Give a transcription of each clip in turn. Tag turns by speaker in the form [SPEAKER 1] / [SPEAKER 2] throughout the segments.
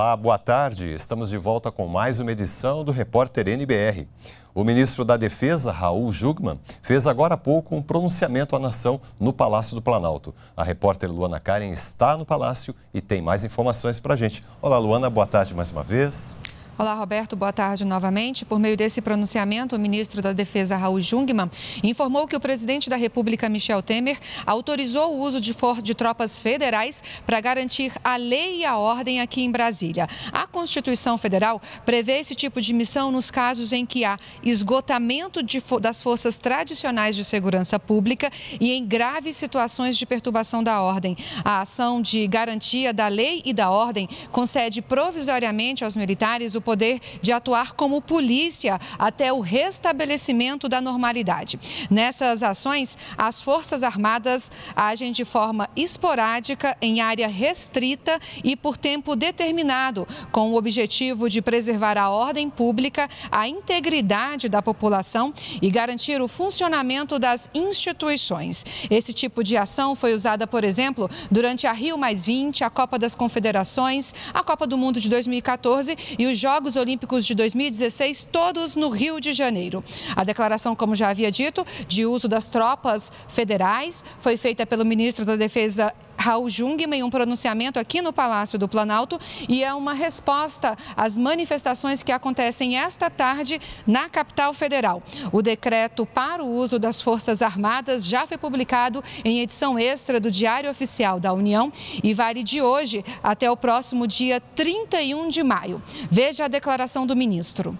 [SPEAKER 1] Olá, boa tarde. Estamos de volta com mais uma edição do Repórter NBR. O ministro da Defesa, Raul Jugman, fez agora há pouco um pronunciamento à nação no Palácio do Planalto. A repórter Luana Karen está no Palácio e tem mais informações para a gente. Olá, Luana, boa tarde mais uma vez.
[SPEAKER 2] Olá, Roberto, boa tarde novamente. Por meio desse pronunciamento, o ministro da Defesa, Raul Jungmann, informou que o presidente da República, Michel Temer, autorizou o uso de, for de tropas federais para garantir a lei e a ordem aqui em Brasília. A Constituição Federal prevê esse tipo de missão nos casos em que há esgotamento fo das forças tradicionais de segurança pública e em graves situações de perturbação da ordem. A ação de garantia da lei e da ordem concede provisoriamente aos militares o poder de atuar como polícia até o restabelecimento da normalidade. Nessas ações, as Forças Armadas agem de forma esporádica, em área restrita e por tempo determinado, com o objetivo de preservar a ordem pública, a integridade da população e garantir o funcionamento das instituições. Esse tipo de ação foi usada, por exemplo, durante a Rio Mais 20, a Copa das Confederações, a Copa do Mundo de 2014 e os Jogos Jogos Olímpicos de 2016, todos no Rio de Janeiro. A declaração, como já havia dito, de uso das tropas federais foi feita pelo ministro da Defesa Raul Jungmann em um pronunciamento aqui no Palácio do Planalto e é uma resposta às manifestações que acontecem esta tarde na capital federal. O decreto para o uso das Forças Armadas já foi publicado em edição extra do Diário Oficial da União e vale de hoje até o próximo dia 31 de maio. Veja a declaração do ministro.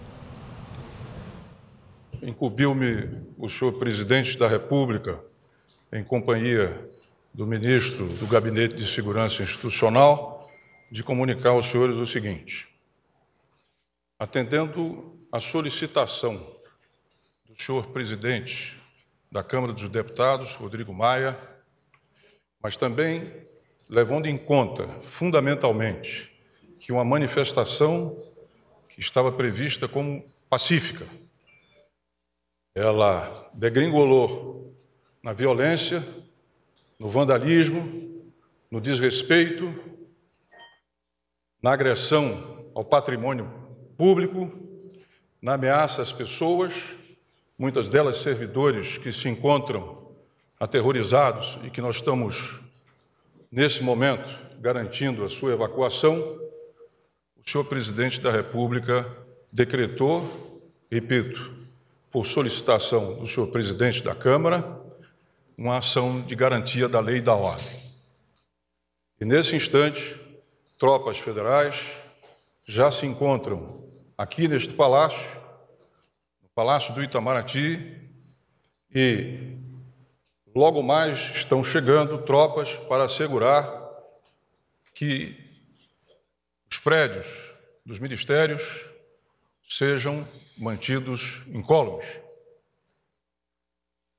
[SPEAKER 3] Incumbiu-me o senhor presidente da República, em companhia do ministro do Gabinete de Segurança Institucional de comunicar aos senhores o seguinte: atendendo à solicitação do senhor presidente da Câmara dos Deputados, Rodrigo Maia, mas também levando em conta, fundamentalmente, que uma manifestação que estava prevista como pacífica, ela degringolou na violência no vandalismo, no desrespeito, na agressão ao patrimônio público, na ameaça às pessoas, muitas delas servidores que se encontram aterrorizados e que nós estamos, nesse momento, garantindo a sua evacuação, o senhor presidente da República decretou, repito, por solicitação do senhor presidente da Câmara, uma ação de garantia da lei e da ordem. E nesse instante, tropas federais já se encontram aqui neste palácio, no Palácio do Itamaraty, e logo mais estão chegando tropas para assegurar que os prédios dos ministérios sejam mantidos incólumes.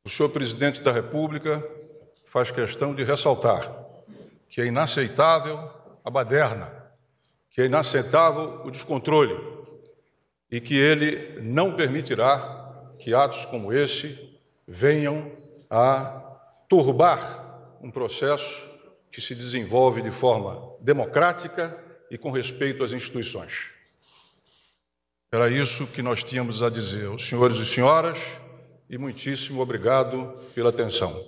[SPEAKER 3] O senhor presidente da República faz questão de ressaltar que é inaceitável a baderna, que é inaceitável o descontrole e que ele não permitirá que atos como esse venham a turbar um processo que se desenvolve de forma democrática e com respeito às instituições. Era isso que nós tínhamos a dizer. Os senhores e senhoras, e muitíssimo obrigado pela atenção.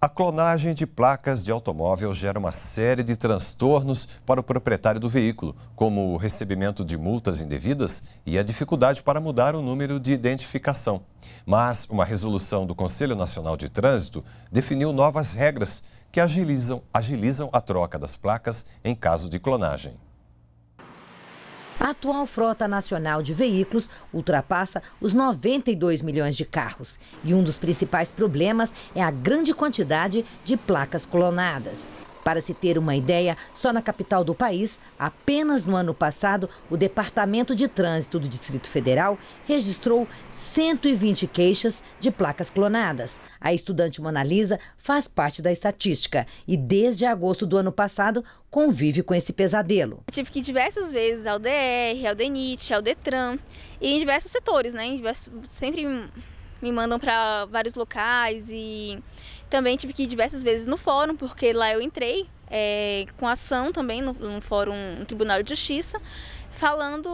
[SPEAKER 1] A clonagem de placas de automóvel gera uma série de transtornos para o proprietário do veículo, como o recebimento de multas indevidas e a dificuldade para mudar o número de identificação. Mas uma resolução do Conselho Nacional de Trânsito definiu novas regras que agilizam, agilizam a troca das placas em caso de clonagem.
[SPEAKER 4] A atual frota nacional de veículos ultrapassa os 92 milhões de carros. E um dos principais problemas é a grande quantidade de placas clonadas. Para se ter uma ideia, só na capital do país, apenas no ano passado, o Departamento de Trânsito do Distrito Federal registrou 120 queixas de placas clonadas. A estudante Monalisa faz parte da estatística e desde agosto do ano passado convive com esse pesadelo. Eu tive que ir diversas vezes ao DR, ao DENIT, ao DETRAN e em diversos setores, né? Diversos, sempre me mandam para vários locais e também tive que ir diversas vezes no fórum, porque lá eu entrei é, com ação também no, no fórum no Tribunal de Justiça falando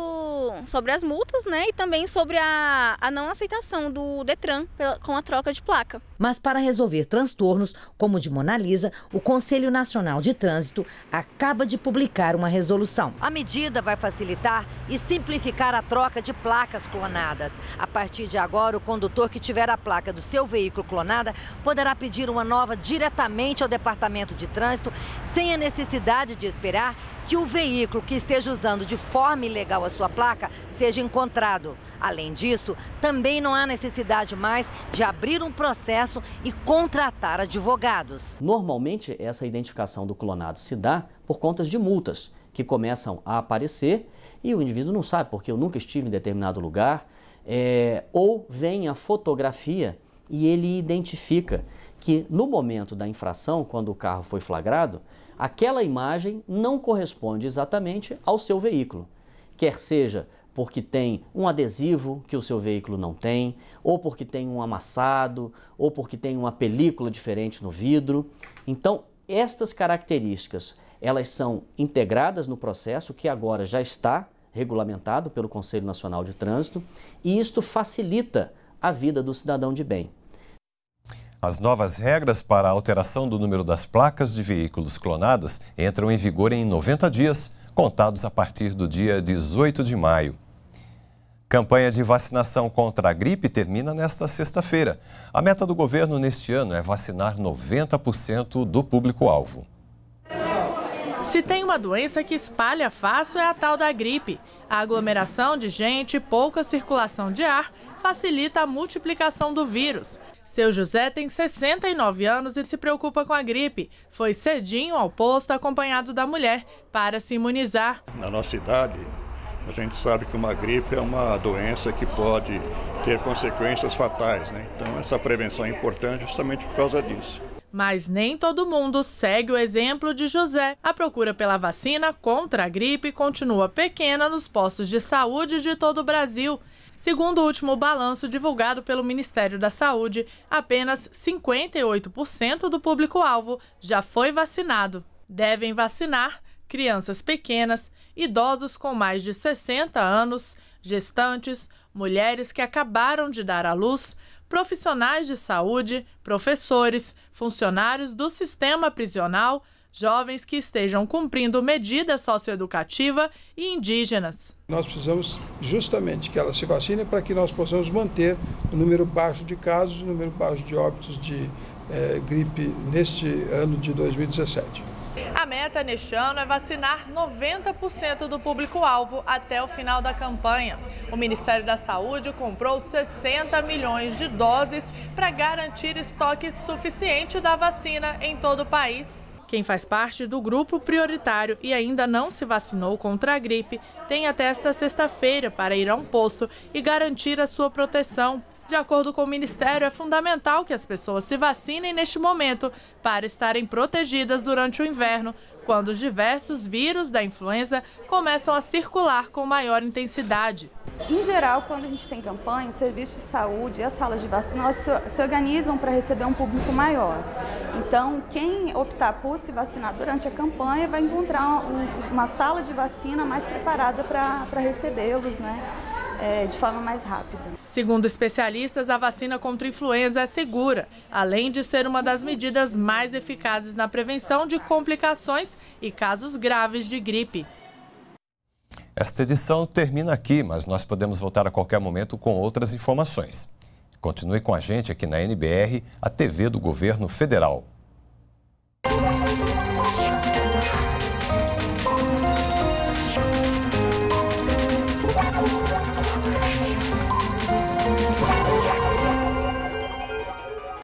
[SPEAKER 4] sobre as multas, né, e também sobre a, a não aceitação do Detran pela, com a troca de placa. Mas para resolver transtornos, como o de Mona Lisa, o Conselho Nacional de Trânsito acaba de publicar uma resolução. A medida vai facilitar e simplificar a troca de placas clonadas. A partir de agora, o condutor que tiver a placa do seu veículo clonada poderá pedir uma nova diretamente ao Departamento de Trânsito, sem a necessidade de esperar que o veículo que esteja usando de forma ilegal a sua placa seja encontrado. Além disso, também não há necessidade mais de
[SPEAKER 5] abrir um processo e contratar advogados. Normalmente, essa identificação do clonado se dá por contas de multas que começam a aparecer e o indivíduo não sabe porque eu nunca estive em determinado lugar, é, ou vem a fotografia e ele identifica que no momento da infração, quando o carro foi flagrado, aquela imagem não corresponde exatamente ao seu veículo. Quer seja porque tem um adesivo que o seu veículo não tem, ou porque tem um amassado, ou porque tem uma película diferente no vidro. Então, estas características, elas são integradas no processo que agora já está regulamentado pelo Conselho Nacional de Trânsito, e isto facilita a vida do cidadão de bem.
[SPEAKER 1] As novas regras para a alteração do número das placas de veículos clonadas entram em vigor em 90 dias, contados a partir do dia 18 de maio. Campanha de vacinação contra a gripe termina nesta sexta-feira. A meta do governo neste ano é vacinar 90% do público-alvo.
[SPEAKER 5] Se tem uma doença que espalha fácil é a tal da gripe. A aglomeração de gente, pouca circulação de ar facilita a multiplicação do vírus. Seu José tem 69 anos e se preocupa com a gripe. Foi cedinho ao posto acompanhado da mulher para se imunizar.
[SPEAKER 3] Na nossa idade, a gente sabe que uma gripe é uma doença que pode ter consequências fatais, né? Então essa prevenção é importante justamente por causa disso.
[SPEAKER 5] Mas nem todo mundo segue o exemplo de José. A procura pela vacina contra a gripe continua pequena nos postos de saúde de todo o Brasil. Segundo o último balanço divulgado pelo Ministério da Saúde, apenas 58% do público-alvo já foi vacinado. Devem vacinar crianças pequenas, idosos com mais de 60 anos, gestantes, mulheres que acabaram de dar à luz, profissionais de saúde, professores, funcionários do sistema prisional, jovens que estejam cumprindo medida socioeducativa e indígenas.
[SPEAKER 3] Nós precisamos justamente que elas se vacinem para que nós possamos manter o número baixo de casos, o número baixo de óbitos de eh, gripe neste ano de 2017.
[SPEAKER 5] A meta neste ano é vacinar 90% do público-alvo até o final da campanha. O Ministério da Saúde comprou 60 milhões de doses para garantir estoque suficiente da vacina em todo o país. Quem faz parte do grupo prioritário e ainda não se vacinou contra a gripe tem até esta sexta-feira para ir a um posto e garantir a sua proteção. De acordo com o Ministério, é fundamental que as pessoas se vacinem neste momento para estarem protegidas durante o inverno, quando os diversos vírus da influenza começam a circular com maior intensidade. Em geral, quando a gente tem campanha, o serviço de saúde e as salas de vacina se
[SPEAKER 2] organizam para receber um público maior. Então, quem optar por se vacinar durante a campanha vai encontrar uma sala de vacina mais preparada para recebê-los,
[SPEAKER 5] né? é, de forma mais rápida. Segundo especialistas, a vacina contra influenza é segura, além de ser uma das medidas mais eficazes na prevenção de complicações e casos graves de gripe.
[SPEAKER 1] Esta edição termina aqui, mas nós podemos voltar a qualquer momento com outras informações. Continue com a gente aqui na NBR, a TV do Governo Federal.